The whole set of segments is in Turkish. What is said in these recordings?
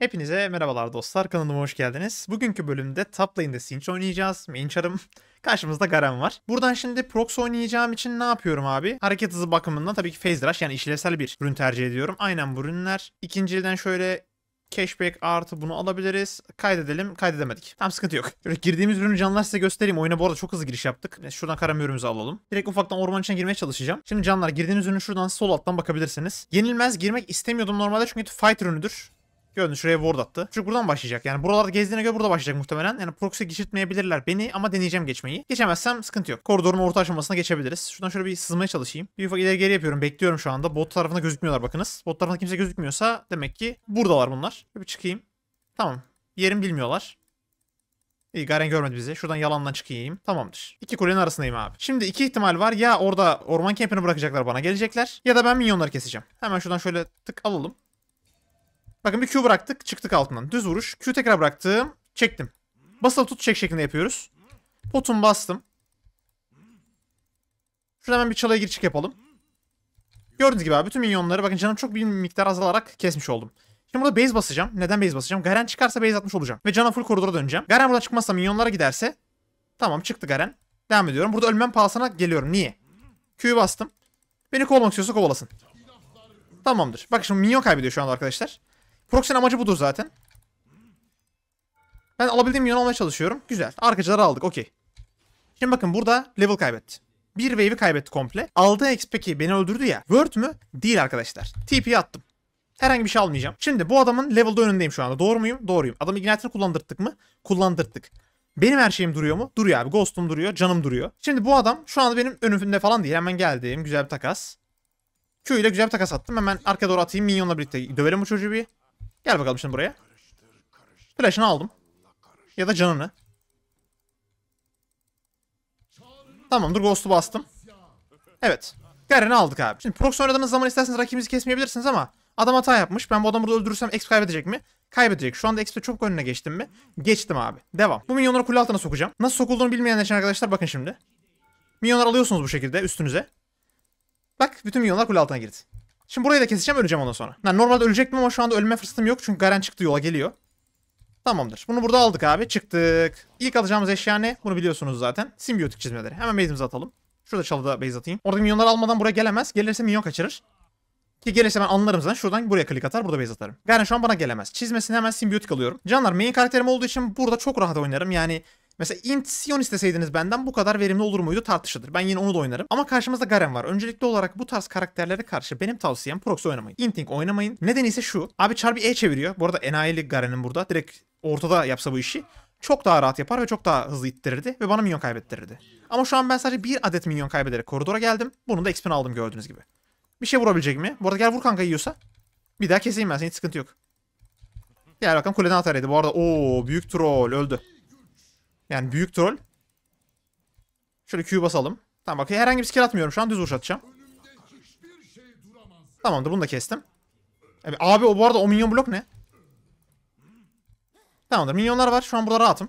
Hepinize merhabalar dostlar, kanalıma hoş geldiniz. Bugünkü bölümde top lane'de Sinch oynayacağız, main charım. Karşımızda Garen var. Buradan şimdi Prox oynayacağım için ne yapıyorum abi? Hareket hızı bakımından tabii ki Phase Rush yani işlevsel bir ürün tercih ediyorum. Aynen bu ürünler. İkinciden şöyle cashback artı bunu alabiliriz. Kaydedelim. Kaydedemedik. Tam sıkıntı yok. Şöyle girdiğimiz ürünü canlar size göstereyim. Oyuna bu arada çok hızlı giriş yaptık. Şuradan karamürümüzü alalım. Direkt ufaktan orman içine girmeye çalışacağım. Şimdi canlar girdiğiniz ürünü şuradan sol alttan bakabilirsiniz. Yenilmez girmek istemiyordum normalde çünkü fight ürünüdür. Gördün şuraya ward attı. Çünkü buradan başlayacak. Yani buralarda gezdiğine göre burada başlayacak muhtemelen. Yani proxy geçirtmeyebilirler beni ama deneyeceğim geçmeyi. Geçemezsem sıkıntı yok. Koridorun orta aşamasına geçebiliriz. Şuradan şöyle bir sızmaya çalışayım. Bir ufak ileri geri yapıyorum. Bekliyorum şu anda. Bot tarafında gözükmüyorlar bakınız. Bot tarafında kimse gözükmüyorsa demek ki buradalar bunlar. Şöyle bir çıkayım. Tamam. Yerim bilmiyorlar. İyi Garen görmedi bizi. Şuradan yalandan çıkayım. Tamamdır. İki kulenin arasındayım abi. Şimdi iki ihtimal var. Ya orada orman kempini bırakacaklar bana gelecekler. Ya da ben minyonları keseceğim. Hemen şuradan şöyle tık alalım. Bakın bir Q bıraktık. Çıktık altından. Düz vuruş. Q tekrar bıraktım. Çektim. Basılı tut çek şeklinde yapıyoruz. Potum bastım. Şurada hemen bir çalıya gir çık yapalım. Gördüğünüz gibi abi bütün minyonları bakın canım çok bir miktar azalarak kesmiş oldum. Şimdi burada base basacağım. Neden base basacağım? Garen çıkarsa base atmış olacağım. Ve canım full koridora döneceğim. Garen burada çıkmazsa minyonlara giderse. Tamam çıktı Garen. Devam ediyorum. Burada ölmem pahasına geliyorum. Niye? Q'yu bastım. Beni kovmak istiyorsa kovalasın. Tamamdır. Bak şimdi minyon kaybediyor şu anda arkadaşlar. Proxy'nin amacı budur zaten. Ben alabildiğim yönü almaya çalışıyorum. Güzel. Arkacıları aldık. Okey. Şimdi bakın burada level kaybetti. Bir wave'i kaybetti komple. Aldığı XP'ki beni öldürdü ya. Word mü? Değil arkadaşlar. TP'yi attım. Herhangi bir şey almayacağım. Şimdi bu adamın level'da önündeyim şu anda. Doğru muyum? Doğruyum. Adam Ignite'ını kullandırttık mı? Kullandırttık. Benim her şeyim duruyor mu? Duruyor abi. Ghost'um duruyor. Canım duruyor. Şimdi bu adam şu anda benim önümde falan değil. Hemen geldim. Güzel bir takas. Q güzel bir takas attım. Hemen arka doğru atayım. Minyonla birlikte dövelim bu çocuğu bir. Gel bakalım şimdi buraya. Flash'ını aldım. Ya da canını. Tamam dur Ghost'u bastım. Evet. Garen'i aldık abi. Şimdi Prox oynadığınız zaman isterseniz rakibinizi kesmeyebilirsiniz ama adam hata yapmış. Ben bu adamı burada öldürürsem exp kaybedecek mi? Kaybedecek. Şu anda exp'te çok önüne geçtim mi? Geçtim abi. Devam. Bu minyonları kule altına sokacağım. Nasıl sokulduğunu bilmeyenler için arkadaşlar bakın şimdi. Minyonlar alıyorsunuz bu şekilde üstünüze. Bak bütün minyonlar kule altına girdi. Şimdi burayı da keseceğim öleceğim ondan sonra. Yani normalde ölecektim ama şu anda ölme fırsatım yok çünkü Garen çıktı yola geliyor. Tamamdır. Bunu burada aldık abi. Çıktık. İlk alacağımız eşya ne? Bunu biliyorsunuz zaten. Simbiyotik çizmeleri. Hemen base'imizi atalım. Şurada çalıda base atayım. Orada minyonları almadan buraya gelemez. Gelirse minyon kaçırır. Ki gelirse ben anlarım zaten. Şuradan buraya klik atar. Burada base atarım. Garen şu an bana gelemez. Çizmesini hemen simbiyotik alıyorum. Canlar main karakterim olduğu için burada çok rahat oynarım. Yani Mesela int Sion isteseydiniz benden bu kadar verimli olur muydu tartışılır. Ben yine onu da oynarım. Ama karşımızda Garen var. Öncelikli olarak bu tarz karakterlere karşı benim tavsiyem Proxy oynamayın. Inting oynamayın. Nedeni ise şu. Abi Charbi E çeviriyor. Bu arada enayeli Garen'in burada. Direkt ortada yapsa bu işi çok daha rahat yapar ve çok daha hızlı ittirirdi ve bana minyon kaybettirirdi. Ama şu an ben sadece bir adet minyon kaybederek koridora geldim. Bunun da XP'ni aldım gördüğünüz gibi. Bir şey vurabilecek mi? Bu arada gel vur kanka yiyorsa. Bir daha keseyim ben seni hiç sıkıntı yok. Gel bakalım kuleden atar Bu arada o büyük troll öldü. Yani büyük troll. Şöyle Q basalım. Tamam bak herhangi bir skill atmıyorum şu an düz vuruş atacağım. Tamamdır bunu da kestim. Abi, e, abi o bu arada o minyon blok ne? Tamamdır minyonlar var şu an burada rahatım.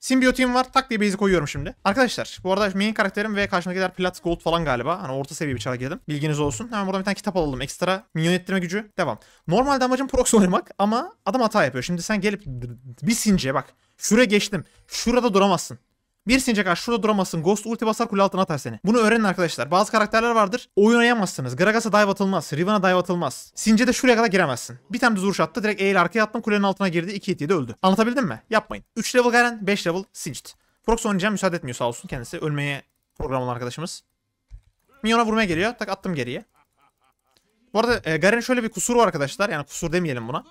Simbiyotim var. Tak diye base'i koyuyorum şimdi. Arkadaşlar bu arada main karakterim ve karşımdakiler plat gold falan galiba. Hani orta seviye bir çarak yedim. Bilginiz olsun. Hemen buradan bir tane kitap alalım. Ekstra minyon ettirme gücü. Devam. Normalde amacım proxy oynamak ama adam hata yapıyor. Şimdi sen gelip bir since bak. Şuraya geçtim. Şurada duramazsın. Bir sincek karşı şurada duramazsın. Ghost ulti basar kule altına atar seni. Bunu öğrenin arkadaşlar. Bazı karakterler vardır. Oynayamazsınız. Gragas'a dive atılmaz. Riven'a dive atılmaz. Since de şuraya kadar giremezsin. Bir tane düz vuruş attı. Direkt eğil arkaya attım. Kulenin altına girdi. 2 hit yedi öldü. Anlatabildim mi? Yapmayın. 3 level Garen, 5 level Singed. Prox oynayacağım müsaade etmiyor sağ olsun kendisi. Ölmeye programlı arkadaşımız. Minyona vurmaya geliyor. Tak attım geriye. Bu arada e, Garen'in şöyle bir kusuru var arkadaşlar. Yani kusur demeyelim buna.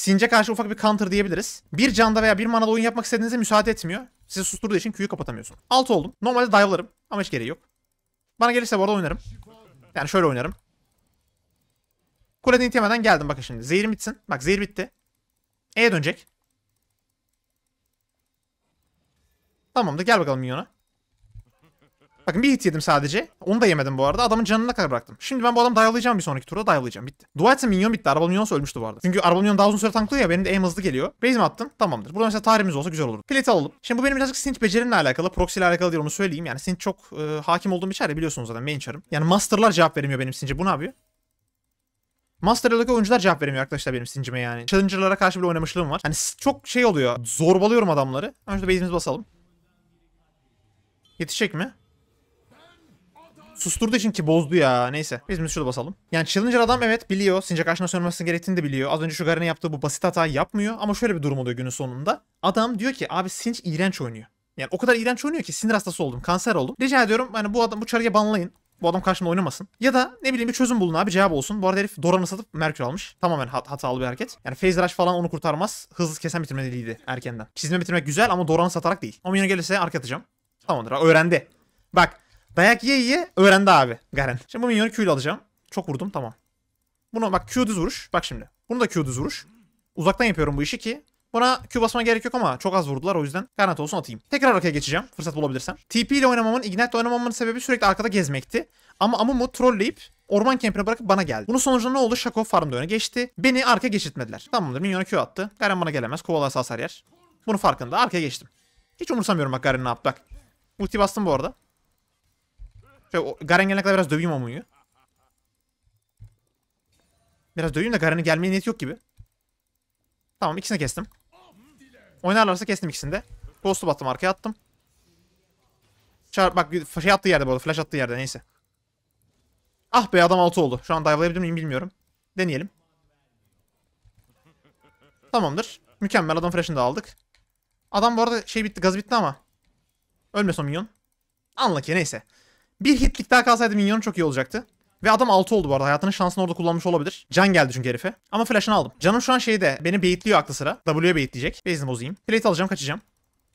Since karşı ufak bir counter diyebiliriz. Bir canda veya bir manada oyun yapmak istediğinize müsaade etmiyor. Sizi susturduğu için Q'yu kapatamıyorsun. Alt oldum. Normalde dive'larım ama hiç gereği yok. Bana gelirse bu arada oynarım. Yani şöyle oynarım. Kuleden itemeden geldim bakın şimdi. Zehir bitsin. Bak zehir bitti. E'ye dönecek. Tamamdır gel bakalım Minyon'a. Bakın bir hit yedim sadece. Onu da yemedim bu arada. Adamın canına kadar bıraktım. Şimdi ben bu adamı dayalayacağım bir sonraki turda dayalayacağım. Bitti. Dua etse minyon bitti. Araba minyonsa ölmüştü bu arada. Çünkü araba minyon daha uzun süre tanklıyor ya. Benim de aim hızlı geliyor. Base mi attım? Tamamdır. Burada mesela tarihimiz olsa güzel olur. Plate alalım. Şimdi bu benim birazcık Sint becerimle alakalı. Proxy ile alakalı diye onu söyleyeyim. Yani Sint çok e, hakim olduğum bir çare biliyorsunuz zaten. Main çarım. Yani Master'lar cevap vermiyor benim Sint'e. Bu ne yapıyor? Master League oyuncular cevap veremiyor arkadaşlar benim sincime yani. Challenger'lara karşı bile oynamışlığım var. Hani çok şey oluyor. Zorbalıyorum adamları. Önce base'imizi basalım. Yetişecek mi? Susturduğu için ki bozdu ya. Neyse. Biz şurada basalım. Yani Challenger adam evet biliyor. Sincak aşına söylemesinin gerektiğini de biliyor. Az önce şu Garen'in yaptığı bu basit hata yapmıyor. Ama şöyle bir durum oluyor günün sonunda. Adam diyor ki abi Sinç iğrenç oynuyor. Yani o kadar iğrenç oynuyor ki sinir hastası oldum. Kanser oldum. Rica ediyorum hani bu adam bu çarıya banlayın. Bu adam karşımda oynamasın. Ya da ne bileyim bir çözüm bulun abi cevap olsun. Bu arada herif Doran'ı satıp Merkür almış. Tamamen hat hatalı bir hareket. Yani Phase Rush falan onu kurtarmaz. Hızlı kesen bitirmeliydi erkenden. Çizme bitirmek güzel ama Doran'ı satarak değil. O yine gelirse arka atacağım. Tamamdır öğrendi. Bak Dayak yiye yiye öğrendi abi Garen. Şimdi bu minyonu Q ile alacağım. Çok vurdum tamam. Bunu bak Q düz vuruş. Bak şimdi. Bunu da Q düz vuruş. Uzaktan yapıyorum bu işi ki Buna Q basma gerek yok ama çok az vurdular o yüzden garanti olsun atayım. Tekrar arkaya geçeceğim fırsat bulabilirsem. TP ile oynamamın, Ignite ile oynamamın sebebi sürekli arkada gezmekti. Ama Amumu trolleyip orman kempine bırakıp bana geldi. Bunun sonucunda ne oldu? Shaco farmda öne geçti. Beni arka geçirtmediler. Tamamdır minyona Q attı. Garen bana gelemez. Kovalarsa hasar yer. Bunun farkında. Arkaya geçtim. Hiç umursamıyorum bak Garen ne yaptı bak. Ulti bastım bu arada. Şöyle Garen gelene kadar biraz döveyim Amu'yu. Biraz döveyim de Garen'in gelmeye niyeti yok gibi. Tamam ikisini kestim. Oynarlarsa kestim ikisini de. Ghost'u battım arkaya attım. Çar bak şey attığı yerde bu arada flash attığı yerde neyse. Ah be adam altı oldu. Şu an dive'layabilir miyim bilmiyorum. Deneyelim. Tamamdır. Mükemmel adam flash'ını da aldık. Adam bu arada şey bitti gaz bitti ama. Ölmesin o minyon. Unlucky neyse. Bir hitlik daha kalsaydı minyonu çok iyi olacaktı. Ve adam 6 oldu bu arada. Hayatının şansını orada kullanmış olabilir. Can geldi çünkü herife. Ama flash'ını aldım. Canım şu an şeyde. Beni baitliyor aklı sıra. W'ye baitleyecek. Base'ini bozayım. Plate alacağım kaçacağım.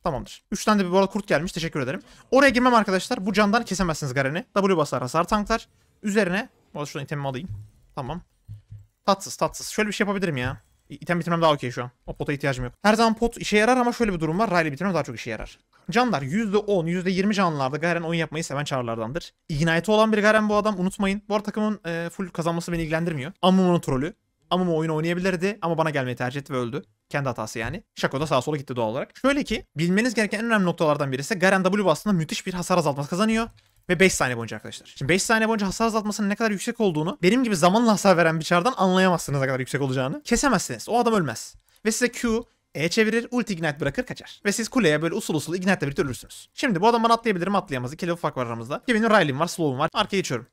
Tamamdır. 3 de bir arada kurt gelmiş. Teşekkür ederim. Oraya girmem arkadaşlar. Bu candan kesemezsiniz Garen'i. W basar hasar tanklar. Üzerine. Bu arada şuradan itemimi alayım. Tamam. Tatsız tatsız. Şöyle bir şey yapabilirim ya. İtem bitirmem daha okey şu an. O pota ihtiyacım yok. Her zaman pot işe yarar ama şöyle bir durum var. Riley bitirmem daha çok işe yarar. Canlar %10, %20 canlılarda Garen oyun yapmayı seven çağrılardandır. Ignite'ı olan bir Garen bu adam unutmayın. Bu arada takımın e, full kazanması beni ilgilendirmiyor. Amumo'nun trolü. amumu oyunu oynayabilirdi ama bana gelmeyi tercih etti ve öldü. Kendi hatası yani. Şako da sağa sola gitti doğal olarak. Şöyle ki bilmeniz gereken en önemli noktalardan birisi Garen W aslında müthiş bir hasar azaltması kazanıyor. Ve 5 saniye boyunca arkadaşlar. Şimdi 5 saniye boyunca hasar azaltmasının ne kadar yüksek olduğunu benim gibi zamanla hasar veren bir çardan anlayamazsınız ne kadar yüksek olacağını. Kesemezsiniz. O adam ölmez. Ve size Q, E çevirir, ulti ignite bırakır kaçar. Ve siz kuleye böyle usul usul ignite'le birlikte ölürsünüz. Şimdi bu adam bana atlayabilirim atlayamaz. İki level fark var aramızda. Ki benim var, Slow'um var. Arkaya geçiyorum.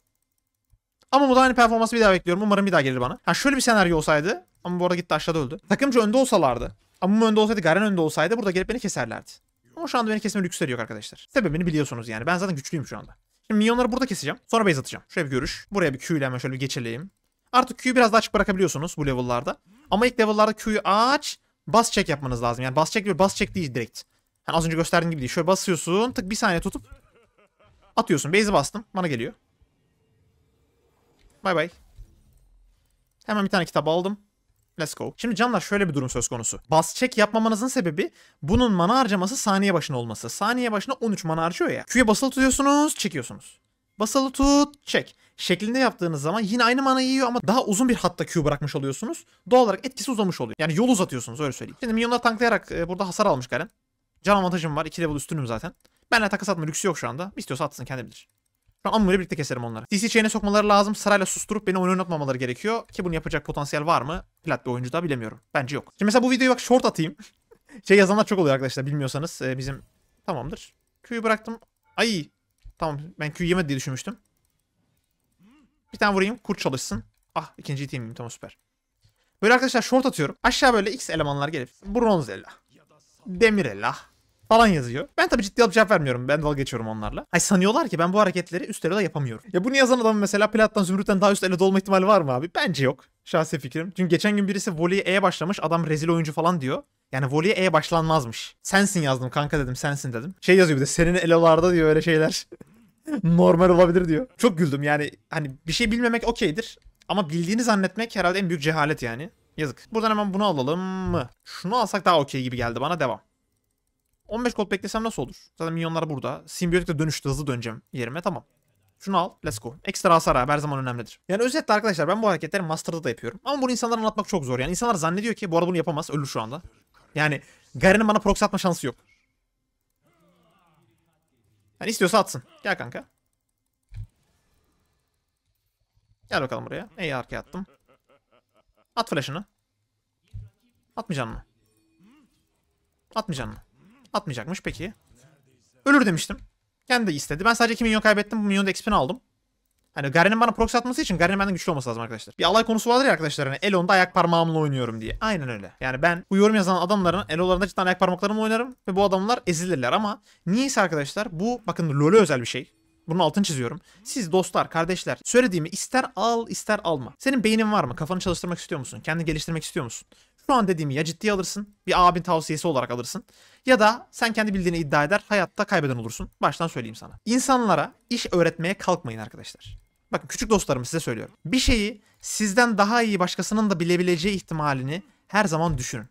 Ama bu da aynı performansı bir daha bekliyorum. Umarım bir daha gelir bana. Ha şöyle bir senaryo olsaydı. Ama bu arada gitti aşağıda öldü. Takımcı önde olsalardı. Ama önde olsaydı, Garen önde olsaydı burada gelip beni keserlerdi. Ama şu anda beni kesme lüksleri yok arkadaşlar. Sebebini biliyorsunuz yani. Ben zaten güçlüyüm şu anda. Şimdi minyonları burada keseceğim. Sonra base atacağım. Şöyle bir görüş. Buraya bir Q ile hemen şöyle bir geçelim. Artık Q'yu biraz daha açık bırakabiliyorsunuz bu level'larda. Ama ilk level'larda Q'yu aç, bas check yapmanız lazım. Yani bas check değil, bas check değil direkt. Yani az önce gösterdiğim gibi değil. Şöyle basıyorsun, tık bir saniye tutup atıyorsun. Base'i bastım, bana geliyor. Bay bay. Hemen bir tane kitap aldım. Let's go. Şimdi canlar şöyle bir durum söz konusu. Bas çek yapmamanızın sebebi bunun mana harcaması saniye başına olması. Saniye başına 13 mana harcıyor ya. Q'ya basılı tutuyorsunuz, çekiyorsunuz. Basılı tut, çek. Şeklinde yaptığınız zaman yine aynı mana yiyor ama daha uzun bir hatta Q bırakmış oluyorsunuz. Doğal olarak etkisi uzamış oluyor. Yani yol uzatıyorsunuz öyle söyleyeyim. Şimdi milyonlar tanklayarak e, burada hasar almış Garen. Can avantajım var. 2 level üstünüm zaten. Benle takas atma lüksü yok şu anda. İstiyorsa atsın kendi bilir. Şu an birlikte keserim onları. CC chain'e sokmaları lazım. Sarayla susturup beni oyun oynatmamaları gerekiyor. Ki bunu yapacak potansiyel var mı? Plat bir oyuncu da bilemiyorum. Bence yok. Şimdi mesela bu videoyu bak short atayım. şey yazanlar çok oluyor arkadaşlar bilmiyorsanız. Ee, bizim tamamdır. Q'yu bıraktım. Ay. Tamam ben Q yemedi diye düşünmüştüm. Bir tane vurayım. Kurt çalışsın. Ah ikinci itemim tamam süper. Böyle arkadaşlar short atıyorum. Aşağı böyle X elemanlar gelir. Bronzella. Demirella falan yazıyor. Ben tabii ciddi alıp cevap vermiyorum. Ben dalga geçiyorum onlarla. Ay sanıyorlar ki ben bu hareketleri üst elde yapamıyorum. Ya bunu yazan adam mesela plattan zümrütten daha üst elde dolma ihtimali var mı abi? Bence yok. Şahsi fikrim. Çünkü geçen gün birisi voleye E'ye başlamış. Adam rezil oyuncu falan diyor. Yani voleye E'ye başlanmazmış. Sensin yazdım kanka dedim sensin dedim. Şey yazıyor bir de senin elolarda diyor öyle şeyler. Normal olabilir diyor. Çok güldüm yani hani bir şey bilmemek okeydir. Ama bildiğini zannetmek herhalde en büyük cehalet yani. Yazık. Buradan hemen bunu alalım mı? Şunu alsak daha okey gibi geldi bana. Devam. 15 gold beklesem nasıl olur? Zaten minyonlar burada. de dönüştü hızlı döneceğim yerime tamam. Şunu al. Let's go. Ekstra hasar abi her zaman önemlidir. Yani özetle arkadaşlar ben bu hareketleri Master'da da yapıyorum. Ama bunu insanlara anlatmak çok zor. Yani insanlar zannediyor ki bu arada bunu yapamaz. Ölür şu anda. Yani Garen'in bana proxy atma şansı yok. Yani istiyorsa atsın. Gel kanka. Gel bakalım buraya. E'yi arkaya attım. At flash'ını. Atmayacağım mı? Atmayacağım mı? Atmayacakmış peki. Ölür demiştim. Kendi de istedi. Ben sadece 2 milyon kaybettim. Bu milyon da XP'ni aldım. Hani Garen'in bana proxy atması için Garen'in benden güçlü olması lazım arkadaşlar. Bir alay konusu vardır ya arkadaşlar hani Elon'da ayak parmağımla oynuyorum diye. Aynen öyle. Yani ben bu yorum yazan adamların Elo'larında cidden ayak parmaklarımla oynarım ve bu adamlar ezilirler ama niyeyse arkadaşlar bu bakın LoL'e özel bir şey. Bunun altını çiziyorum. Siz dostlar, kardeşler söylediğimi ister al ister alma. Senin beynin var mı? Kafanı çalıştırmak istiyor musun? Kendini geliştirmek istiyor musun? şu an dediğimi ya ciddiye alırsın. Bir abin tavsiyesi olarak alırsın. Ya da sen kendi bildiğini iddia eder hayatta kaybeden olursun. Baştan söyleyeyim sana. İnsanlara iş öğretmeye kalkmayın arkadaşlar. Bakın küçük dostlarım size söylüyorum. Bir şeyi sizden daha iyi başkasının da bilebileceği ihtimalini her zaman düşünün.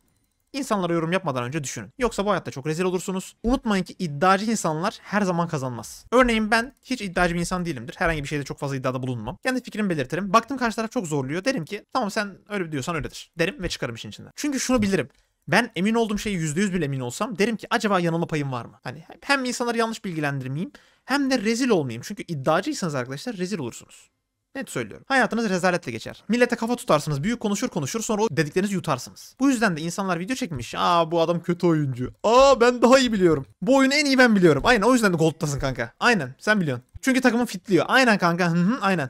İnsanlara yorum yapmadan önce düşünün. Yoksa bu hayatta çok rezil olursunuz. Unutmayın ki iddiacı insanlar her zaman kazanmaz. Örneğin ben hiç iddiacı bir insan değilimdir. Herhangi bir şeyde çok fazla iddiada bulunmam. Kendi fikrimi belirtirim. Baktım karşı taraf çok zorluyor. Derim ki tamam sen öyle diyorsan öyledir. Derim ve çıkarım işin içinden. Çünkü şunu bilirim. Ben emin olduğum şeye %100 bile emin olsam derim ki acaba yanılma payım var mı? Hani hem insanları yanlış bilgilendirmeyeyim hem de rezil olmayayım. Çünkü iddiacıysanız arkadaşlar rezil olursunuz. Net söylüyorum. Hayatınız rezaletle geçer. Millete kafa tutarsınız, büyük konuşur konuşur sonra o dediklerinizi yutarsınız. Bu yüzden de insanlar video çekmiş. Aa bu adam kötü oyuncu. Aa ben daha iyi biliyorum. Bu oyunu en iyi ben biliyorum. Aynen o yüzden de gold'tasın kanka. Aynen sen biliyorsun. Çünkü takımın fitliyor. Aynen kanka. Hı hı aynen.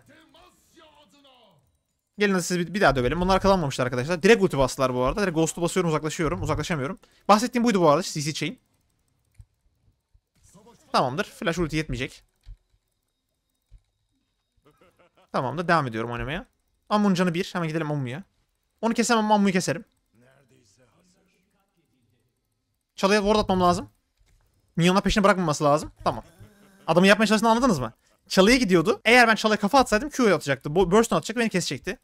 Gelin siz bir, daha dövelim. Bunlar kalanmamışlar arkadaşlar. Direkt ulti bastılar bu arada. Direkt ghost'u basıyorum uzaklaşıyorum. Uzaklaşamıyorum. Bahsettiğim buydu bu arada. CC chain. Tamamdır. Flash ulti yetmeyecek. Tamam da devam ediyorum oynamaya. Ammun canı bir. Hemen gidelim Ammu'ya. Onu kesemem ama Ammu'yu keserim. Çalıya ward atmam lazım. Minyonlar peşini bırakmaması lazım. Tamam. Adamı yapmaya çalıştığını anladınız mı? Çalıya gidiyordu. Eğer ben çalıya kafa atsaydım Q'yu atacaktı. Burst'unu atacak beni kesecekti.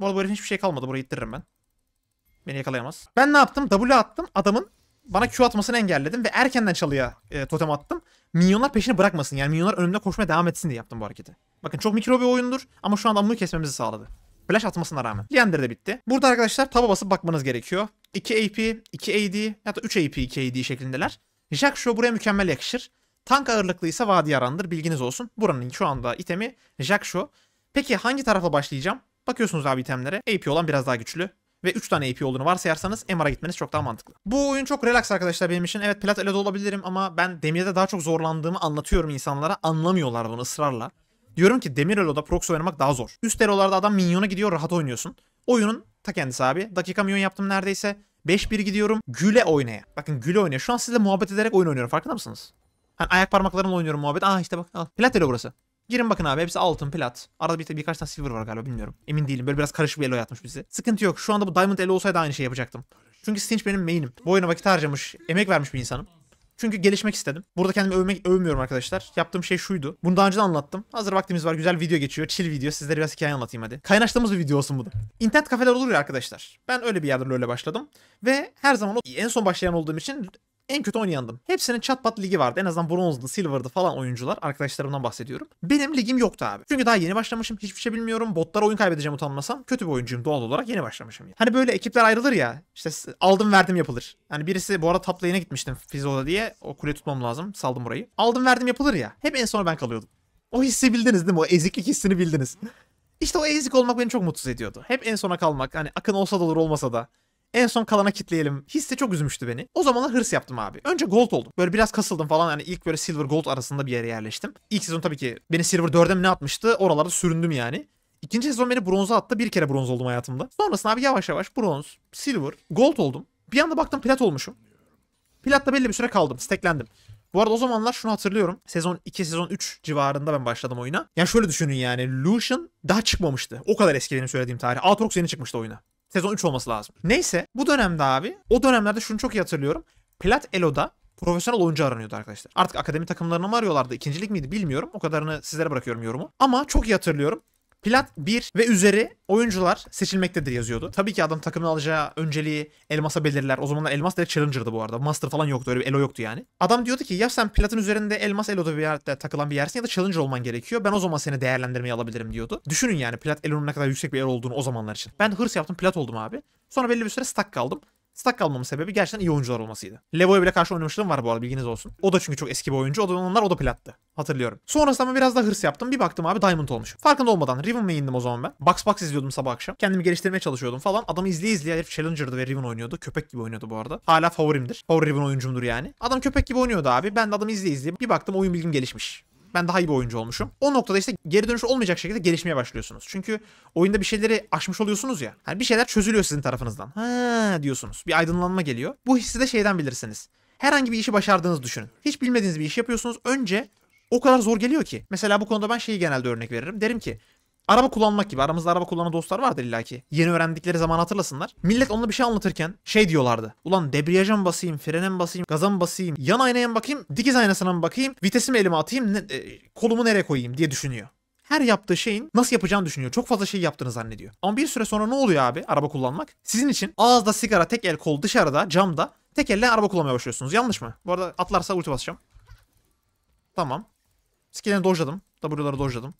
Bu arada bu herifin hiçbir şey kalmadı. Burayı ittiririm ben. Beni yakalayamaz. Ben ne yaptım? W attım. Adamın bana Q atmasını engelledim ve erkenden çalıya e, totem attım minyonlar peşini bırakmasın. Yani minyonlar önümde koşmaya devam etsin diye yaptım bu hareketi. Bakın çok mikro bir oyundur ama şu anda bunu kesmemizi sağladı. Flash atmasına rağmen. Leander de bitti. Burada arkadaşlar taba basıp bakmanız gerekiyor. 2 AP, 2 AD ya da 3 AP, 2 AD şeklindeler. Jack Show buraya mükemmel yakışır. Tank ağırlıklıysa Vadi Yaran'dır bilginiz olsun. Buranın şu anda itemi Jack Show. Peki hangi tarafa başlayacağım? Bakıyorsunuz abi itemlere. AP olan biraz daha güçlü ve 3 tane AP olduğunu varsayarsanız MR'a gitmeniz çok daha mantıklı. Bu oyun çok relax arkadaşlar benim için. Evet plat ele de olabilirim ama ben demirde daha çok zorlandığımı anlatıyorum insanlara. Anlamıyorlar bunu ısrarla. Diyorum ki demir eloda proxy oynamak daha zor. Üst elolarda adam minyona gidiyor rahat oynuyorsun. Oyunun ta kendisi abi. Dakika minyon yaptım neredeyse. 5-1 gidiyorum. Güle oynaya. Bakın güle oynaya. Şu an sizle muhabbet ederek oyun oynuyorum farkında mısınız? Hani ayak parmaklarımla oynuyorum muhabbet. Aa ah, işte bak al. Plat elo burası. Girin bakın abi hepsi altın, plat. Arada bir, birkaç tane silver var galiba bilmiyorum. Emin değilim. Böyle biraz karışık bir elo yapmış bizi. Sıkıntı yok. Şu anda bu diamond elo olsaydı aynı şeyi yapacaktım. Çünkü Stinch benim main'im. Bu oyuna vakit harcamış, emek vermiş bir insanım. Çünkü gelişmek istedim. Burada kendimi övmek, övmüyorum arkadaşlar. Yaptığım şey şuydu. Bunu daha önce de anlattım. Hazır vaktimiz var. Güzel video geçiyor. Chill video. Sizlere biraz hikaye anlatayım hadi. Kaynaştığımız bir video olsun bu da. İnternet kafeler olur ya arkadaşlar. Ben öyle bir yerde öyle başladım. Ve her zaman en son başlayan olduğum için en kötü oynayandım. Hepsinin çat pat ligi vardı. En azından bronzlu, silver'dı falan oyuncular. Arkadaşlarımdan bahsediyorum. Benim ligim yoktu abi. Çünkü daha yeni başlamışım. Hiçbir şey bilmiyorum. Botlara oyun kaybedeceğim utanmasam. Kötü bir oyuncuyum doğal olarak. Yeni başlamışım. Yani. Hani böyle ekipler ayrılır ya. İşte aldım verdim yapılır. Hani birisi bu arada top lane'e gitmiştim Fizola diye. O kule tutmam lazım. Saldım burayı. Aldım verdim yapılır ya. Hep en sona ben kalıyordum. O hissi bildiniz değil mi? O eziklik hissini bildiniz. İşte o ezik olmak beni çok mutsuz ediyordu. Hep en sona kalmak. Hani akın olsa da olur olmasa da. En son kalana kitleyelim. Hisse çok üzmüştü beni. O zamanlar hırs yaptım abi. Önce gold oldum. Böyle biraz kasıldım falan. Yani ilk böyle silver gold arasında bir yere yerleştim. İlk sezon tabii ki beni silver 4'e mi ne atmıştı? Oralarda süründüm yani. İkinci sezon beni bronza attı. Bir kere bronz oldum hayatımda. Sonrasında abi yavaş yavaş bronz, silver, gold oldum. Bir anda baktım plat olmuşum. Platla belli bir süre kaldım. Steklendim. Bu arada o zamanlar şunu hatırlıyorum. Sezon 2, sezon 3 civarında ben başladım oyuna. Yani şöyle düşünün yani. Lucian daha çıkmamıştı. O kadar eski benim söylediğim tarih. Aatrox yeni çıkmıştı oyuna. Sezon 3 olması lazım. Neyse bu dönemde abi o dönemlerde şunu çok iyi hatırlıyorum. Plat Elo'da profesyonel oyuncu aranıyordu arkadaşlar. Artık akademi takımlarına mı arıyorlardı? İkincilik miydi bilmiyorum. O kadarını sizlere bırakıyorum yorumu. Ama çok iyi hatırlıyorum. Plat 1 ve üzeri oyuncular seçilmektedir yazıyordu. Tabii ki adam takımın alacağı önceliği Elmas'a belirler. O zamanlar Elmas direkt Challenger'dı bu arada. Master falan yoktu. Öyle bir elo yoktu yani. Adam diyordu ki ya sen Plat'ın üzerinde Elmas Elo'da bir yerde takılan bir yersin ya da Challenger olman gerekiyor. Ben o zaman seni değerlendirmeye alabilirim diyordu. Düşünün yani Plat Elo'nun ne kadar yüksek bir elo olduğunu o zamanlar için. Ben hırs yaptım Plat oldum abi. Sonra belli bir süre stack kaldım. Stak kalmamın sebebi gerçekten iyi oyuncular olmasıydı. Levo'ya bile karşı oynamışlığım var bu arada bilginiz olsun. O da çünkü çok eski bir oyuncu. O da onlar o da plattı. Hatırlıyorum. Sonrasında biraz daha hırs yaptım. Bir baktım abi Diamond olmuş. Farkında olmadan Riven main'dim o zaman ben. Box Box izliyordum sabah akşam. Kendimi geliştirmeye çalışıyordum falan. Adamı izleye izleye herif Challenger'dı ve Riven oynuyordu. Köpek gibi oynuyordu bu arada. Hala favorimdir. Favori Riven oyuncumdur yani. Adam köpek gibi oynuyordu abi. Ben de adamı izleye izleye bir baktım oyun bilgim gelişmiş ben daha iyi bir oyuncu olmuşum. O noktada işte geri dönüş olmayacak şekilde gelişmeye başlıyorsunuz. Çünkü oyunda bir şeyleri aşmış oluyorsunuz ya. Yani bir şeyler çözülüyor sizin tarafınızdan. Ha diyorsunuz. Bir aydınlanma geliyor. Bu hissi de şeyden bilirsiniz. Herhangi bir işi başardığınızı düşünün. Hiç bilmediğiniz bir iş yapıyorsunuz. Önce o kadar zor geliyor ki. Mesela bu konuda ben şeyi genelde örnek veririm. Derim ki Araba kullanmak gibi. Aramızda araba kullanan dostlar vardır illaki. Yeni öğrendikleri zaman hatırlasınlar. Millet onunla bir şey anlatırken şey diyorlardı. Ulan debriyaja mı basayım, frene mi basayım, gaza mı basayım, yan aynaya mı bakayım, dikiz aynasına mı bakayım, vitesimi elime atayım, ne, e, kolumu nereye koyayım diye düşünüyor her yaptığı şeyin nasıl yapacağını düşünüyor. Çok fazla şey yaptığını zannediyor. Ama bir süre sonra ne oluyor abi araba kullanmak? Sizin için ağızda sigara, tek el kol dışarıda, camda tek elle araba kullanmaya başlıyorsunuz. Yanlış mı? Bu arada atlarsa ulti basacağım. Tamam. Skill'ini dojladım. W'ları dojladım.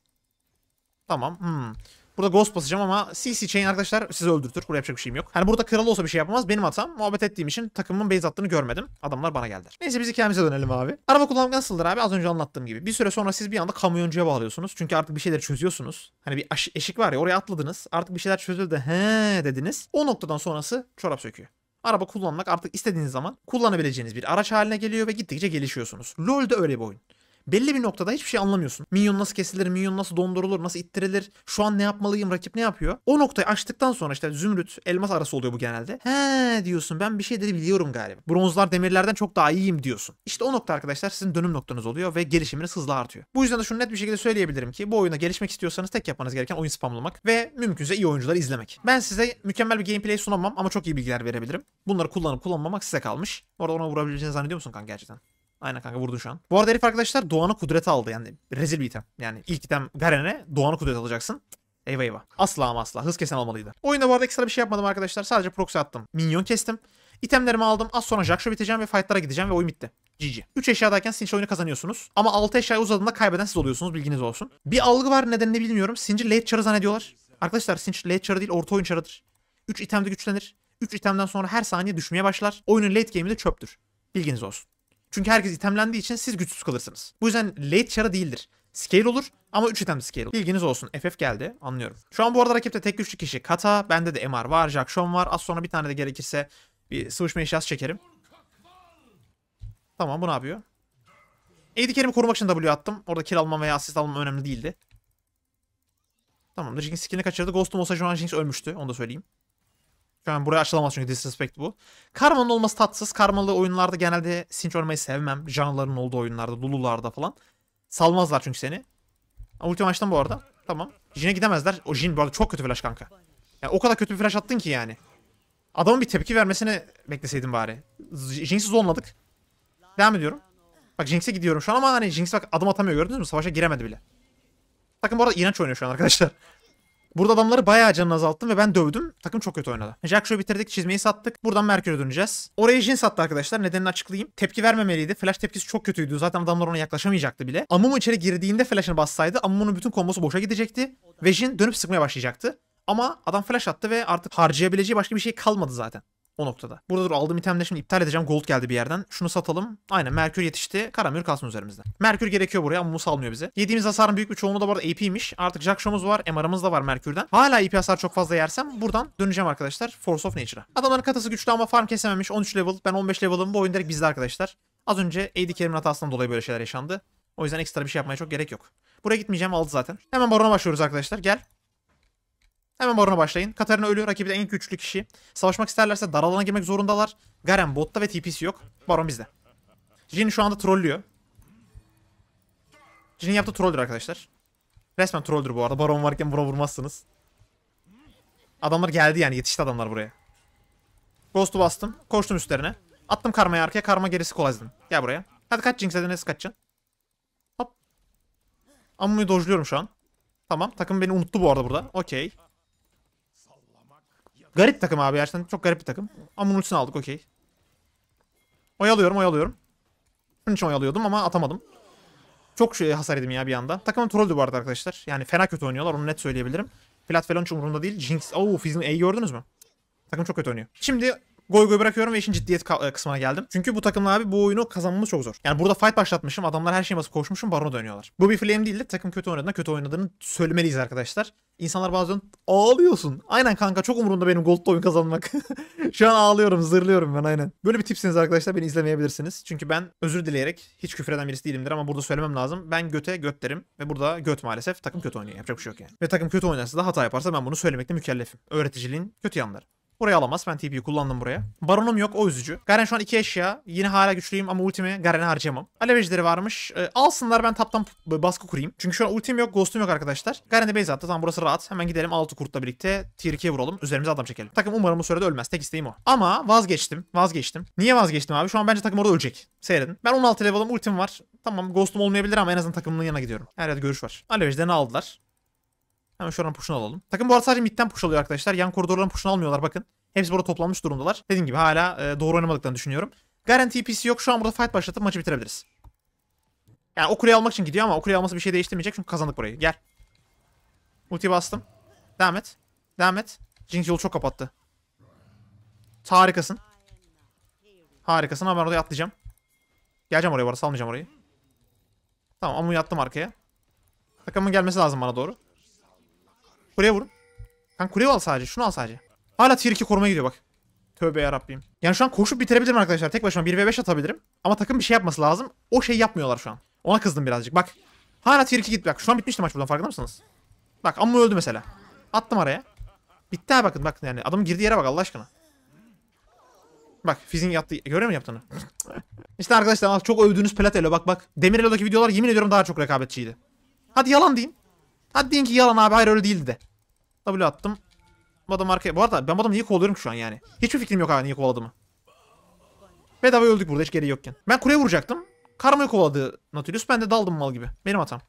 Tamam. Hmm. Burada ghost basacağım ama CC chain arkadaşlar sizi öldürtür. Burada yapacak bir şeyim yok. Hani burada kral olsa bir şey yapamaz. Benim hatam. Muhabbet ettiğim için takımımın base attığını görmedim. Adamlar bana geldiler. Neyse biz hikayemize dönelim abi. Araba kullanmak nasıldır abi? Az önce anlattığım gibi. Bir süre sonra siz bir anda kamyoncuya bağlıyorsunuz. Çünkü artık bir şeyler çözüyorsunuz. Hani bir eşik var ya oraya atladınız. Artık bir şeyler çözüldü. He dediniz. O noktadan sonrası çorap söküyor. Araba kullanmak artık istediğiniz zaman kullanabileceğiniz bir araç haline geliyor ve gittikçe gelişiyorsunuz. LoL de öyle bir oyun belli bir noktada hiçbir şey anlamıyorsun. Minyon nasıl kesilir, minyon nasıl dondurulur, nasıl ittirilir, şu an ne yapmalıyım, rakip ne yapıyor? O noktayı açtıktan sonra işte zümrüt, elmas arası oluyor bu genelde. He diyorsun ben bir şey de biliyorum galiba. Bronzlar demirlerden çok daha iyiyim diyorsun. İşte o nokta arkadaşlar sizin dönüm noktanız oluyor ve gelişiminiz hızla artıyor. Bu yüzden de şunu net bir şekilde söyleyebilirim ki bu oyuna gelişmek istiyorsanız tek yapmanız gereken oyun spamlamak ve mümkünse iyi oyuncuları izlemek. Ben size mükemmel bir gameplay sunamam ama çok iyi bilgiler verebilirim. Bunları kullanıp kullanmamak size kalmış. Orada ona vurabileceğini zannediyor musun kanka gerçekten? Aynen kanka vurdun şu an. Bu arada herif arkadaşlar Doğan'ı kudret aldı yani. Rezil bir item. Yani ilk item Garen'e Doğan'ı kudret alacaksın. Eyvah eyvah. Asla ama asla. Hız kesen almalıydı. Oyunda bu arada ekstra bir şey yapmadım arkadaşlar. Sadece proxy attım. Minyon kestim. İtemlerimi aldım. Az sonra Jackshot biteceğim ve fightlara gideceğim ve oyun bitti. GG. 3 eşyadayken Sinch oyunu kazanıyorsunuz. Ama 6 eşyaya uzadığında kaybeden siz oluyorsunuz bilginiz olsun. Bir algı var nedenini bilmiyorum. Sinch'i late çarı zannediyorlar. Arkadaşlar Sinch late çarı değil orta oyun çarıdır. 3 itemde güçlenir. 3 itemden sonra her saniye düşmeye başlar. Oyunun late game'i de çöptür. Bilginiz olsun. Çünkü herkes itemlendiği için siz güçsüz kalırsınız. Bu yüzden late çara değildir. Scale olur ama 3 item scale olur. Bilginiz olsun. FF geldi. Anlıyorum. Şu an bu arada rakipte tek güçlü kişi Kata. Bende de MR var. Jackson var. Az sonra bir tane de gerekirse bir sıvışma eşyası çekerim. Tamam bu ne yapıyor? AD Kerim'i korumak için W attım. Orada kill almam veya asist almam önemli değildi. Tamamdır. Jinx skillini kaçırdı. Ghost'um olsa şu an Jinx ölmüştü. Onu da söyleyeyim. Şu buraya açılamaz çünkü Disrespect bu. Karma'nın olması tatsız. Karmalı oyunlarda genelde sinç oynamayı sevmem. Canlıların olduğu oyunlarda, Lulularda falan. Salmazlar çünkü seni. Ulti maçtan bu arada. Tamam. Jin'e gidemezler. O Jin bu arada çok kötü flash kanka. Yani o kadar kötü bir flash attın ki yani. Adamın bir tepki vermesini bekleseydin bari. Jinx'i zonladık. Devam ediyorum. Bak Jinx'e gidiyorum şu an ama hani Jinx bak adım atamıyor gördünüz mü? Savaşa giremedi bile. Takım bu arada inanç oynuyor şu an arkadaşlar. Burada adamları bayağı canını azalttım ve ben dövdüm. Takım çok kötü oynadı. Jack Show'u bitirdik. Çizmeyi sattık. Buradan Merkür'e döneceğiz. Oraya Jin sattı arkadaşlar. Nedenini açıklayayım. Tepki vermemeliydi. Flash tepkisi çok kötüydü. Zaten adamlar ona yaklaşamayacaktı bile. Amumu içeri girdiğinde flash'ını bassaydı Amumu'nun bütün kombosu boşa gidecekti. Ve Jin dönüp sıkmaya başlayacaktı. Ama adam flash attı ve artık harcayabileceği başka bir şey kalmadı zaten. O noktada. Burada dur aldığım itemleri şimdi iptal edeceğim. Gold geldi bir yerden. Şunu satalım. Aynen Merkür yetişti. Karamür kalsın üzerimizde. Merkür gerekiyor buraya ama bu almıyor bize. Yediğimiz hasarın büyük bir çoğunluğu da bu arada AP'ymiş. Artık Jackshaw'umuz var. MR'ımız da var Merkür'den. Hala AP hasar çok fazla yersem buradan döneceğim arkadaşlar. Force of Nature'a. Adamların katası güçlü ama farm kesememiş. 13 level. Ben 15 level'ım. Bu oyun direkt bizde arkadaşlar. Az önce AD Kerim'in hatasından dolayı böyle şeyler yaşandı. O yüzden ekstra bir şey yapmaya çok gerek yok. Buraya gitmeyeceğim aldı zaten. Hemen barona başlıyoruz arkadaşlar. Gel. Hemen barona başlayın. Katarina ölüyor. Rakibi de en güçlü kişi. Savaşmak isterlerse dar alana girmek zorundalar. Garen botta ve TP'si yok. Baron bizde. Jin şu anda trollüyor. Jin yaptığı trolldür arkadaşlar. Resmen trolldür bu arada. Baron varken buna vurmazsınız. Adamlar geldi yani. Yetişti adamlar buraya. Ghost'u bastım. Koştum üstlerine. Attım karmayı arkaya. Karma gerisi kolazdım. Gel buraya. Hadi kaç Jinx'e de nasıl kaçacaksın? Hop. Ammu'yu dojluyorum şu an. Tamam. Takım beni unuttu bu arada burada. Okey. Garip takım abi gerçekten çok garip bir takım. Ama ultisini aldık okey. Oyalıyorum oyalıyorum. Bunun için oyalıyordum ama atamadım. Çok şey hasar yedim ya bir anda. Takımın trolldü bu arada arkadaşlar. Yani fena kötü oynuyorlar onu net söyleyebilirim. Plat falan hiç umurumda değil. Jinx. Oo Fizz'in E'yi gördünüz mü? Takım çok kötü oynuyor. Şimdi Goy goy bırakıyorum ve işin ciddiyet e, kısmına geldim. Çünkü bu takımla abi bu oyunu kazanmamız çok zor. Yani burada fight başlatmışım. Adamlar her şeyi basıp koşmuşum. Barona dönüyorlar. Bu bir flame değil de takım kötü oynadığında kötü oynadığını söylemeliyiz arkadaşlar. İnsanlar bazen ağlıyorsun. Aynen kanka çok umurumda benim gold'da oyun kazanmak. Şu an ağlıyorum, zırlıyorum ben aynen. Böyle bir tipsiniz arkadaşlar beni izlemeyebilirsiniz. Çünkü ben özür dileyerek hiç küfür eden birisi değilimdir ama burada söylemem lazım. Ben göte göt derim ve burada göt maalesef takım kötü oynuyor. Yapacak bir şey yok yani. Ve takım kötü oynarsa da hata yaparsa ben bunu söylemekle mükellefim. Öğreticiliğin kötü yanları. Buraya alamaz. Ben TP'yi kullandım buraya. Baronum yok. O üzücü. Garen şu an iki eşya. Yine hala güçlüyüm ama ultimi Garen'e harcayamam. Alev varmış. E, alsınlar ben taptan baskı kurayım. Çünkü şu an ultim yok. Ghost'um yok arkadaşlar. Garen de base attı. Tamam burası rahat. Hemen gidelim altı kurtla birlikte tier 2'ye vuralım. Üzerimize adam çekelim. Takım umarım bu sürede ölmez. Tek isteğim o. Ama vazgeçtim. Vazgeçtim. Niye vazgeçtim abi? Şu an bence takım orada ölecek. Seyredin. Ben 16 level'ım. Ultim var. Tamam ghost'um olmayabilir ama en azından takımının yanına gidiyorum. Her yerde görüş var. Alev ejderini aldılar. Hemen şuradan push'unu alalım. Takım bu arada sadece midden push alıyor arkadaşlar. Yan koridorların push'unu almıyorlar bakın. Hepsi burada toplanmış durumdalar. Dediğim gibi hala e, doğru oynamadıklarını düşünüyorum. Garanti PC yok. Şu an burada fight başlatıp maçı bitirebiliriz. Yani o kuleyi almak için gidiyor ama o kuleyi alması bir şey değiştirmeyecek. Çünkü kazandık burayı. Gel. Ultiyi bastım. Devam et. Devam et. Jinx yolu çok kapattı. Harikasın. Harikasın ama ben oraya atlayacağım. Geleceğim oraya bu arada. Salmayacağım orayı. Tamam amuyu attım arkaya. Takımın gelmesi lazım bana doğru. Kuleye vurun. Sen kuleyi al sadece. Şunu al sadece. Hala tier 2 koruma gidiyor bak. Tövbe yarabbim. Yani şu an koşup bitirebilirim arkadaşlar. Tek başıma 1 ve 5 atabilirim. Ama takım bir şey yapması lazım. O şeyi yapmıyorlar şu an. Ona kızdım birazcık. Bak. Hala tier 2 gitti. Bak şu an bitmişti maç buradan farkında mısınız? Bak amma öldü mesela. Attım araya. Bitti ha bakın bak yani adam girdi yere bak Allah aşkına. Bak fizin yaptı. E, görüyor musun yaptığını? İşte arkadaşlar çok övdüğünüz Platelo bak bak. Demirelo'daki videolar yemin ediyorum daha çok rekabetçiydi. Hadi yalan diyeyim. Hadi diyelim ki yalan abi hayır öyle değildi de. W attım. Bu arkaya. Bu arada ben bu niye kovalıyorum şu an yani. Hiçbir fikrim yok abi niye kovaladığımı. Bedava öldük burada hiç gereği yokken. Ben kuleye vuracaktım. Karmayı kovaladı Nautilus. Ben de daldım mal gibi. Benim hatam.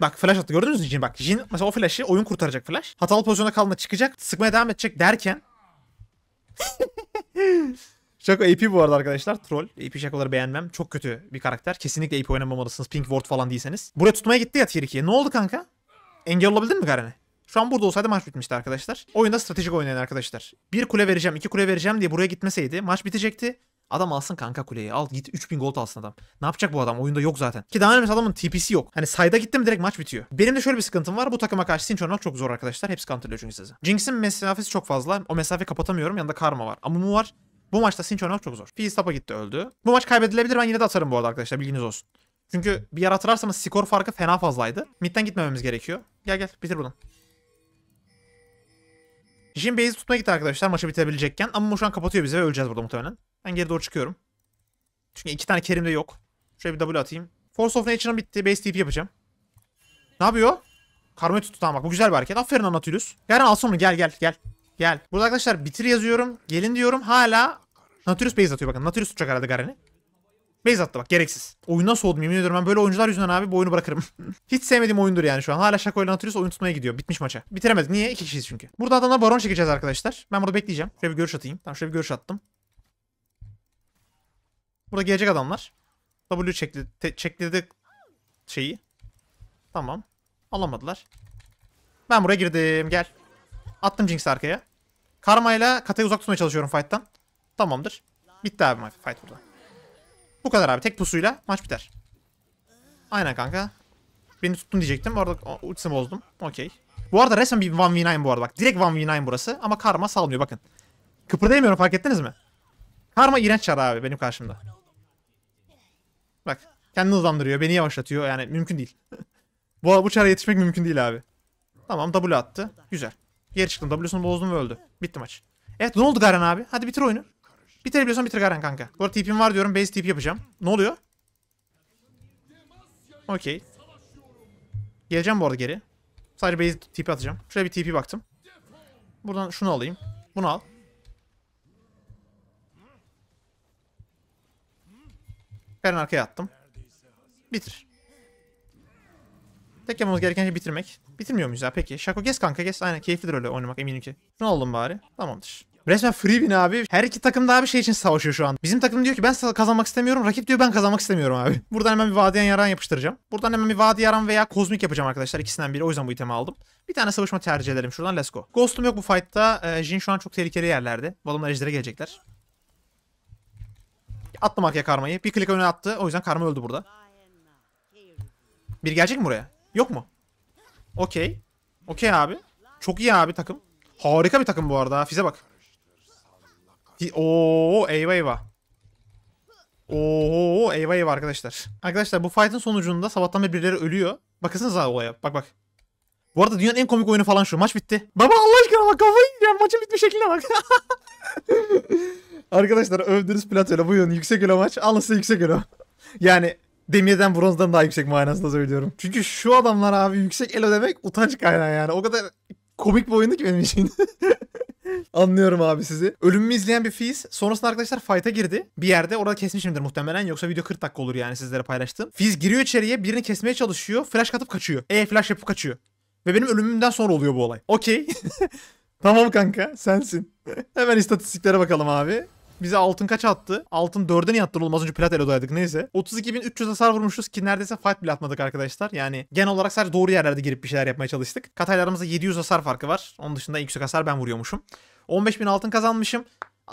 Bak flash attı gördünüz mü Jin? Bak Jin mesela o flash'ı oyun kurtaracak flash. Hatalı pozisyonda kaldığında çıkacak. Sıkmaya devam edecek derken. Şaka AP bu arada arkadaşlar. Troll. AP şakaları beğenmem. Çok kötü bir karakter. Kesinlikle AP oynamamalısınız. Pink Ward falan değilseniz. Buraya tutmaya gitti ya tier 2'ye. Ne oldu kanka? Engel olabildin mi Garen'e? Şu an burada olsaydı maç bitmişti arkadaşlar. Oyunda stratejik oynayan arkadaşlar. Bir kule vereceğim, iki kule vereceğim diye buraya gitmeseydi maç bitecekti. Adam alsın kanka kuleyi. Al git 3000 gold alsın adam. Ne yapacak bu adam? Oyunda yok zaten. Ki daha önemlisi adamın TP'si yok. Hani sayda gittim direkt maç bitiyor. Benim de şöyle bir sıkıntım var. Bu takıma karşı Sinch oynamak çok zor arkadaşlar. Hepsi counterlıyor çünkü sizi. Jinx'in mesafesi çok fazla. O mesafeyi kapatamıyorum. Yanında Karma var. Amumu var. Bu maçta Sinç oynamak çok zor. Fizz tapa gitti öldü. Bu maç kaybedilebilir ben yine de atarım bu arada arkadaşlar bilginiz olsun. Çünkü bir yer hatırlarsanız skor farkı fena fazlaydı. Mid'den gitmememiz gerekiyor. Gel gel bitir bunu. Jim base'i tutmaya gitti arkadaşlar maçı bitirebilecekken. Ama şu an kapatıyor bizi ve öleceğiz burada muhtemelen. Ben geri doğru çıkıyorum. Çünkü iki tane Kerim de yok. Şöyle bir W atayım. Force of Nature'ın bitti. Base TP yapacağım. Ne yapıyor? Karma tuttu tamam bak. Bu güzel bir hareket. Aferin Anatolius. Garen alsın bunu gel gel gel. Gel. Burada arkadaşlar bitir yazıyorum. Gelin diyorum. Hala Nautilus base atıyor bakın. Nautilus tutacak herhalde Garen'i. Base attı bak gereksiz. Oyundan soğudum yemin ediyorum ben böyle oyuncular yüzünden abi bu oyunu bırakırım. Hiç sevmediğim oyundur yani şu an. Hala şakoyla ile oyun tutmaya gidiyor. Bitmiş maça. Bitiremedik. Niye? İki kişiyiz çünkü. Burada adamlar baron çekeceğiz arkadaşlar. Ben burada bekleyeceğim. Şöyle bir görüş atayım. Tamam şöyle bir görüş attım. Burada gelecek adamlar. W çekti, çektirdik şeyi. Tamam. Alamadılar. Ben buraya girdim. Gel. Attım Jinx'i arkaya. Karma ile Kata'yı uzak tutmaya çalışıyorum fight'tan. Tamamdır. Bitti abi fight burada. Bu kadar abi. Tek pusuyla maç biter. Aynen kanka. Beni tuttun diyecektim. Orada ultisini bozdum. Okey. Bu arada resmen bir 1v9 bu arada bak. Direkt 1v9 burası ama karma salmıyor bakın. Kıpırdayamıyorum fark ettiniz mi? Karma iğrenç çar abi benim karşımda. Bak kendini hızlandırıyor beni yavaşlatıyor yani mümkün değil. bu, bu çara yetişmek mümkün değil abi. Tamam W attı. Güzel. Geri çıktım. W'sunu bozdum ve öldü. Bitti maç. Evet ne oldu Garen abi? Hadi bitir oyunu. Bitirebiliyorsan bitir Garen kanka. Bu arada TP'm var diyorum. Base TP yapacağım. Ne oluyor? Okey. Geleceğim bu arada geri. Sadece base TP atacağım. Şuraya bir TP baktım. Buradan şunu alayım. Bunu al. Garen arkaya attım. Bitir. Tek yapmamız gereken şey bitirmek. Bitirmiyor muyuz ya peki? Şako gez kanka gez. Aynen keyiflidir öyle oynamak eminim ki. Ne oldum bari. Tamamdır. Resmen free bin abi. Her iki takım daha bir şey için savaşıyor şu an. Bizim takım diyor ki ben kazanmak istemiyorum. Rakip diyor ben kazanmak istemiyorum abi. Buradan hemen bir vadiyen yaran yapıştıracağım. Buradan hemen bir vadi yaran veya kozmik yapacağım arkadaşlar. İkisinden biri. O yüzden bu itemi aldım. Bir tane savaşma tercih ederim. şuradan. Let's go. Ghost'um yok bu fight'ta. Ee, Jin şu an çok tehlikeli yerlerde. Balonlar ejdere gelecekler. Attım arkaya karmayı. Bir klik öne attı. O yüzden karma öldü burada. Bir gelecek mi buraya? Yok mu? Okey. Okey abi. Çok iyi abi takım. Harika bir takım bu arada. Fize bak. Oo eyvah eyvah. Oo eyvah eyvah arkadaşlar. Arkadaşlar bu fight'ın sonucunda sabahtan beri birileri ölüyor. Bakasınız abi olaya. Bak bak. Bu arada dünyanın en komik oyunu falan şu. Maç bitti. Baba Allah aşkına bak kafayı yiyeceğim. Maçın bitmiş şekline bak. arkadaşlar övdüğünüz platoyla buyurun. Yüksek elo maç. Alın size yüksek elo. yani demirden bronzdan daha yüksek manasında söylüyorum. Çünkü şu adamlar abi yüksek elo demek utanç kaynağı yani. O kadar komik bir oyundu ki benim için. Anlıyorum abi sizi. Ölümümü izleyen bir Fizz. Sonrasında arkadaşlar fight'a girdi. Bir yerde orada kesmişimdir muhtemelen. Yoksa video 40 dakika olur yani sizlere paylaştım. Fizz giriyor içeriye birini kesmeye çalışıyor. Flash katıp kaçıyor. E flash yapıp kaçıyor. Ve benim ölümümden sonra oluyor bu olay. Okey. tamam kanka sensin. Hemen istatistiklere bakalım abi bize altın kaç attı? Altın 4'e niye attı oğlum az önce plat elodaydık neyse. 32.300 hasar vurmuşuz ki neredeyse fight bile atmadık arkadaşlar. Yani genel olarak sadece doğru yerlerde girip bir şeyler yapmaya çalıştık. Katayla aramızda 700 hasar farkı var. Onun dışında en yüksek hasar ben vuruyormuşum. 15.000 altın kazanmışım.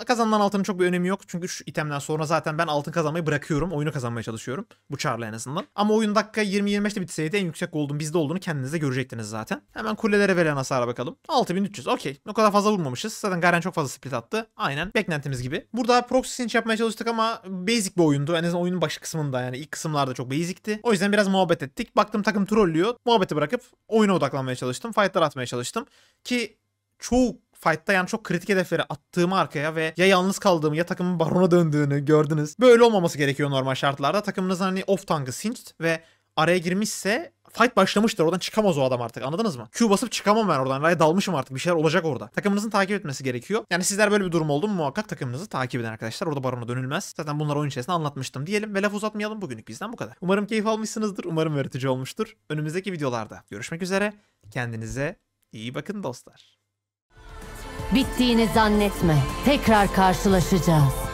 Kazanılan altının çok bir önemi yok. Çünkü şu itemden sonra zaten ben altın kazanmayı bırakıyorum. Oyunu kazanmaya çalışıyorum. Bu çarla en azından. Ama oyun dakika 20-25'te bitseydi en yüksek olduğum bizde olduğunu kendinize görecektiniz zaten. Hemen kulelere verilen hasara bakalım. 6300 okey. O kadar fazla vurmamışız. Zaten Garen çok fazla split attı. Aynen beklentimiz gibi. Burada proxy sinç yapmaya çalıştık ama basic bir oyundu. En azından oyunun başı kısmında yani ilk kısımlarda çok basicti. O yüzden biraz muhabbet ettik. Baktım takım trollüyor. Muhabbeti bırakıp oyuna odaklanmaya çalıştım. Fight'lar atmaya çalıştım. Ki çoğu fight'ta yani çok kritik hedeflere attığımı arkaya ve ya yalnız kaldığımı ya takımın barona döndüğünü gördünüz. Böyle olmaması gerekiyor normal şartlarda. Takımınız hani off tank'ı cinched ve araya girmişse fight başlamıştır. Oradan çıkamaz o adam artık. Anladınız mı? Q basıp çıkamam ben oradan. Raya dalmışım artık. Bir şeyler olacak orada. Takımınızın takip etmesi gerekiyor. Yani sizler böyle bir durum oldu mu muhakkak takımınızı takip edin arkadaşlar. Orada barona dönülmez. Zaten bunları oyun içerisinde anlatmıştım diyelim ve laf uzatmayalım. Bugünlük bizden bu kadar. Umarım keyif almışsınızdır. Umarım öğretici olmuştur. Önümüzdeki videolarda görüşmek üzere. Kendinize iyi bakın dostlar. Bittiğini zannetme. Tekrar karşılaşacağız.